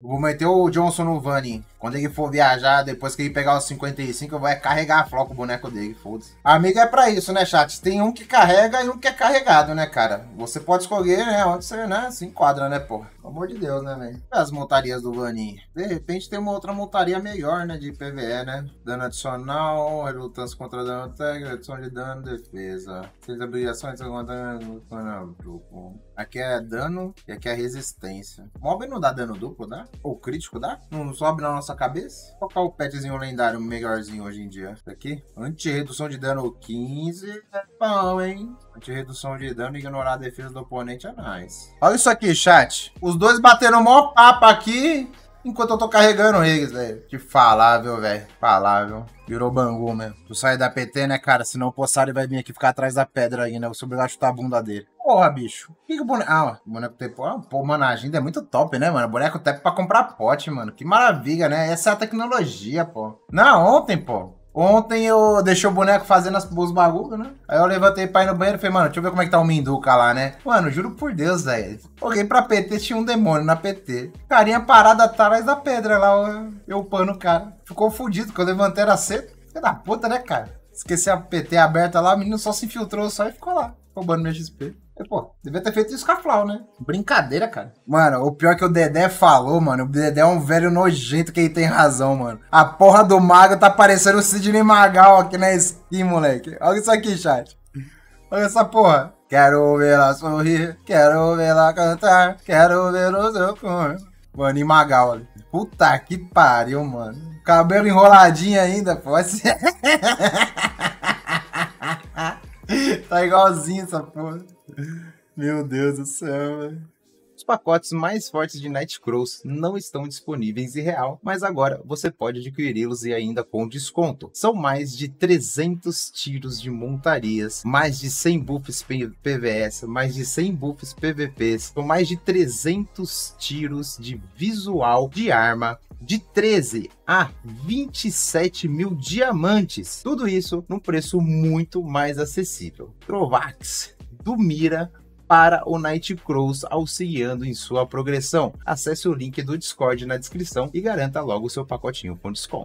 Vou meter o Johnson no Vani. Quando ele for viajar, depois que ele pegar os 55, vai carregar a floca o boneco dele, foda-se. Amigo é pra isso, né, chat? Tem um que carrega e um que é carregado, né, cara? Você pode escolher, né, onde você, né, se enquadra, né, porra? Pelo amor de Deus, né, velho? As montarias do Vani. De repente tem uma outra montaria melhor, né, de PVE, né? Dano adicional, relutância contra dano técnico, redução de dano, defesa. Seis habilitações contra dano duplo. Aqui é dano e aqui é resistência. Mob não dá dano duplo, né? Ou crítico dá? Não sobe na nossa cabeça? Qual é o petzinho lendário melhorzinho hoje em dia? Esse aqui? Anti-redução de dano 15. É bom, hein? Anti-redução de dano e ignorar a defesa do oponente é nice. Olha isso aqui, chat. Os dois bateram maior papo aqui enquanto eu tô carregando eles, velho. Que falável, velho? Falável. Virou bangu mesmo. Tu sai da PT, né, cara? Senão o Possari vai vir aqui ficar atrás da pedra ainda. Né? Eu sou obrigado a chutar a bunda dele. Porra, bicho. Que que o boneco. Ah, o boneco tempo. Ah, pô, mano, a agenda é muito top, né, mano? Boneco tempo pra comprar pote, mano. Que maravilha, né? Essa é a tecnologia, pô. Na ontem, pô. Ontem eu deixei o boneco fazendo as, os bagulho, né? Aí eu levantei pra ir no banheiro e falei, mano, deixa eu ver como é que tá o Minduca lá, né? Mano, juro por Deus, velho. Olhei pra PT, tinha um demônio na PT. Carinha parada atrás da pedra lá, eu pano o cara. Ficou fudido, que eu levantei era cedo. Filha da puta, né, cara? Esqueci a PT aberta lá, o menino só se infiltrou só e ficou lá, roubando minha XP. Pô, devia ter feito isso com a Flau, né? Brincadeira, cara. Mano, o pior é que o Dedé falou, mano. O Dedé é um velho nojento que ele tem razão, mano. A porra do Mago tá parecendo o Sidney Magal aqui na skin, moleque. Olha isso aqui, chat. Olha essa porra. Quero ver ela sorrir, quero ver ela cantar, quero ver o seu corpo. Mano, e Magal, olha. Puta que pariu, mano. Cabelo enroladinho ainda, pô. tá igualzinho essa porra. Meu Deus do céu, velho. Os pacotes mais fortes de Nightcrows não estão disponíveis em real, mas agora você pode adquiri-los e ainda com desconto. São mais de 300 tiros de montarias, mais de 100 buffs PVS, mais de 100 buffs PVPs, com mais de 300 tiros de visual de arma, de 13 a 27 mil diamantes. Tudo isso num preço muito mais acessível. Trovax do Mira para o Nightcrows, auxiliando em sua progressão. Acesse o link do Discord na descrição e garanta logo o seu pacotinho com desconto.